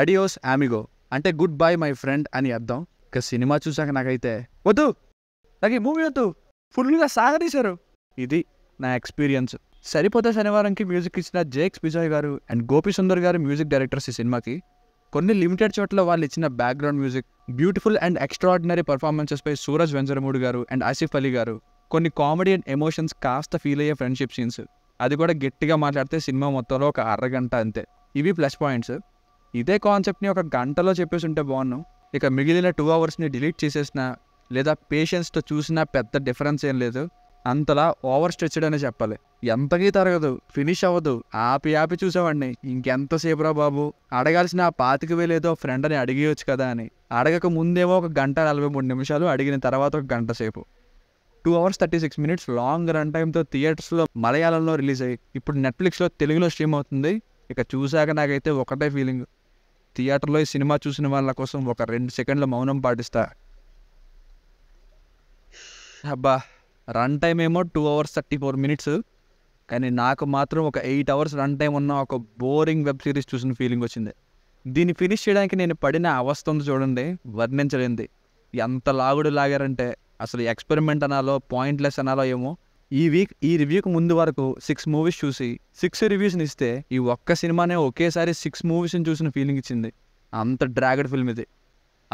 adios ఆమిగో అంటే good bye my friend అని అర్థం ఇక సినిమా చూసాక నాకైతే వద్దు నాకు ఈ మూవీ వద్దు ఫుల్గా సాగదీశారు ఇది నా ఎక్స్పీరియన్స్ సరిపోతే శనివారంకి మ్యూజిక్ ఇచ్చిన జేక్స్ బిజాయ్ గారు అండ్ గోపి సుందర్ గారు మ్యూజిక్ డైరెక్టర్స్ ఈ సినిమాకి కొన్ని లిమిటెడ్ చోట్ల వాళ్ళు ఇచ్చిన background music beautiful and extraordinary పై సూరజ్ వెంజరమూడి గారు అండ్ ఆసిఫ్ అలీ గారు కొన్ని కామెడీ అండ్ ఎమోషన్స్ కాస్త ఫీల్ అయ్యే ఫ్రెండ్షిప్ సీన్స్ అది కూడా గట్టిగా మాట్లాడితే సినిమా మొత్తంలో ఒక అరగంట అంతే ఇవి ప్లస్ పాయింట్స్ ఇదే కాన్సెప్ట్ని ఒక గంటలో చెప్పేసి ఉంటే బాగున్నాను ఇక మిగిలిన టూ అవర్స్ని డిలీట్ చేసేసిన లేదా పేషెన్స్తో చూసినా పెద్ద డిఫరెన్స్ ఏం లేదు అంతలా ఓవర్ స్ట్రెచ్డ్ అనే చెప్పాలి ఎంతకీ తరగదు ఫినిష్ అవ్వదు ఆపి ఆపి చూసేవాడిని ఇంకెంతసేపు రా బాబు అడగాల్సిన ఆ పాతికి వేలేదో ఫ్రెండ్ అని అడిగేయచ్చు కదా అని అడగక ముందేమో ఒక గంట నలభై మూడు నిమిషాలు అడిగిన తర్వాత ఒక గంట సేపు two hours thirty six minutes long run టైంతో థియేటర్స్లో మలయాళంలో రిలీజ్ అయ్యి ఇప్పుడు నెట్ఫ్లిక్స్లో తెలుగులో స్ట్రీమ్ అవుతుంది ఇక చూశాక నాకైతే ఒకటే ఫీలింగ్ థియేటర్లో ఈ సినిమా చూసిన వాళ్ళ కోసం ఒక రెండు సెకండ్ల మౌనం పాటిస్తా అబ్బా రన్ టైం ఏమో two hours thirty four minutes కానీ నాకు మాత్రం ఒక ఎయిట్ అవర్స్ రన్ టైం ఉన్న ఒక బోరింగ్ వెబ్ సిరీస్ చూసిన ఫీలింగ్ వచ్చింది దీన్ని ఫినిష్ చేయడానికి నేను పడిన అవస్థ ఉంది చూడండి వర్ణించలేంది ఎంత లాగుడు లాగారంటే అసలు ఎక్స్పెరిమెంట్ అనాలో పాయింట్లెస్ అనాలో ఏమో ఈ వీక్ ఈ రివ్యూకి ముందు వరకు సిక్స్ మూవీస్ చూసి సిక్స్ రివ్యూస్ని ఇస్తే ఈ ఒక్క సినిమానే ఒకేసారి సిక్స్ మూవీస్ని చూసిన ఫీలింగ్ ఇచ్చింది అంత డ్రాగడ్ ఫిల్మ్ ఇది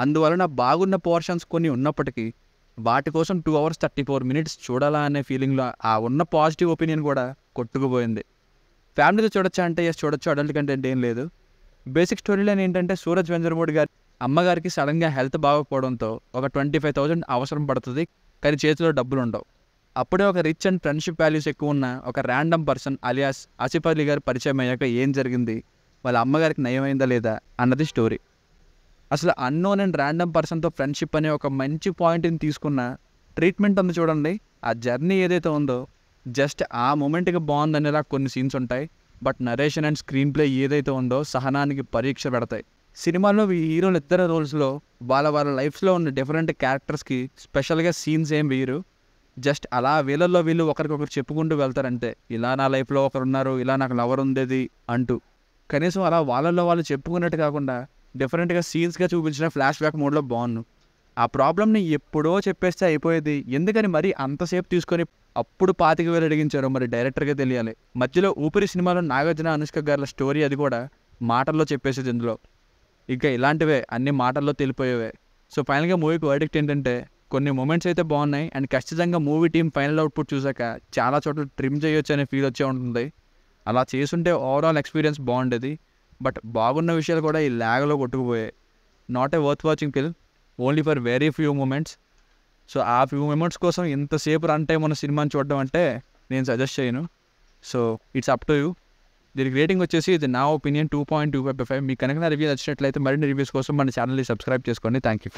అందువలన బాగున్న పోర్షన్స్ కొన్ని ఉన్నప్పటికీ వాటి కోసం two hours thirty four minutes చూడాలా అనే ఫీలింగ్లో ఆ ఉన్న పాజిటివ్ ఒపీనియన్ కూడా కొట్టుకుపోయింది ఫ్యామిలీతో చూడొచ్చా అంటే ఎస్ చూడొచ్చు అడల్ట్ కంటెంట్ ఏం లేదు బేసిక్ స్టోరీ లైన్ ఏంటంటే సూరజ్ వెంజర్మూడి గారి అమ్మగారికి సడన్గా హెల్త్ బాగోకపోవడంతో ఒక ట్వంటీ ఫైవ్ థౌజండ్ అవసరం పడుతుంది కానీ చేతిలో డబ్బులు ఉండవు అప్పుడే ఒక రిచ్ అండ్ ఫ్రెండ్షిప్ వాల్యూస్ ఎక్కువ ఉన్న ఒక random person alias Asif Ali గారు పరిచయం అయ్యాక ఏం జరిగింది వాళ్ళ అమ్మగారికి నయమైందా లేదా అన్నది స్టోరీ అసలు అన్నోన్ అండ్ ర్యాండమ్ పర్సన్తో ఫ్రెండ్షిప్ అనే ఒక మంచి పాయింట్ని తీసుకున్న ట్రీట్మెంట్ ఉంది చూడండి ఆ జర్నీ ఏదైతే ఉందో జస్ట్ ఆ మూమెంట్కి బాగుందనేలా కొన్ని సీన్స్ ఉంటాయి but narration and screenplay ఏదైతే ఉందో సహనానికి పరీక్ష పెడతాయి సినిమాలో ఈ హీరోలు ఇద్దరు రోల్స్లో వాళ్ళ వాళ్ళ లైఫ్లో ఉన్న డిఫరెంట్ క్యారెక్టర్స్కి స్పెషల్గా సీన్స్ ఏం వేయరు జస్ట్ అలా వీళ్ళల్లో వీళ్ళు ఒకరికొకరు చెప్పుకుంటూ వెళ్తారంటే ఇలా నా లైఫ్లో ఒకరు ఉన్నారు ఇలా నాకు లవర్ ఉండేది అంటూ కనీసం అలా వాళ్ళల్లో వాళ్ళు చెప్పుకున్నట్టు కాకుండా డిఫరెంట్గా సీన్స్గా చూపించిన ఫ్లాష్ బ్యాక్ మోడ్లో బాగుండు ఆ ప్రాబ్లమ్ని ఎప్పుడో చెప్పేస్తే అయిపోయేది ఎందుకని మరీ అంతసేపు తీసుకొని అప్పుడు పాతిక వేలు అడిగించారు మరి డైరెక్టర్గా తెలియాలి మధ్యలో ఊపిరి సినిమాలో నాగార్జున అనుష్క గారి స్టోరీ అది కూడా మాటల్లో చెప్పేసేది ఇందులో ఇంకా ఇలాంటివే అన్ని మాటల్లో తెలిపోయేవే సో ఫైనల్గా మూవీకి వర్డిక్ట్ ఏంటంటే కొన్ని మూమెంట్స్ అయితే బాగున్నాయి అండ్ ఖచ్చితంగా మూవీ టీం ఫైనల్ అవుట్పుట్ చూసాక చాలా చోట్ల ట్రిమ్ చేయొచ్చు అనే ఫీల్ వచ్చే ఉంటుంది అలా చేస్తుంటే ఓవరాల్ ఎక్స్పీరియన్స్ బాగుండేది బట్ బాగున్న విషయాలు కూడా ఈ ల్యాగ్లో కొట్టుకుపోయాయి not a worth watching film only for very few moments so ఆ ఫ్యూ మూమెంట్స్ కోసం ఎంతసేపు రన్ టైం ఉన్న సినిమాని చూడడం అంటే నేను సజెస్ట్ చేయను so it's up to you దీనికి రేటింగ్ వచ్చేసి ఇది నా opinion two point two five five మీకు కనుక రివ్యూ నచ్చినట్లయితే మరిన్ని రివ్యూస్ కోసం మన ఛానల్ని సబ్స్క్రైబ్ చేసుకోండి థ్యాంక్ యూ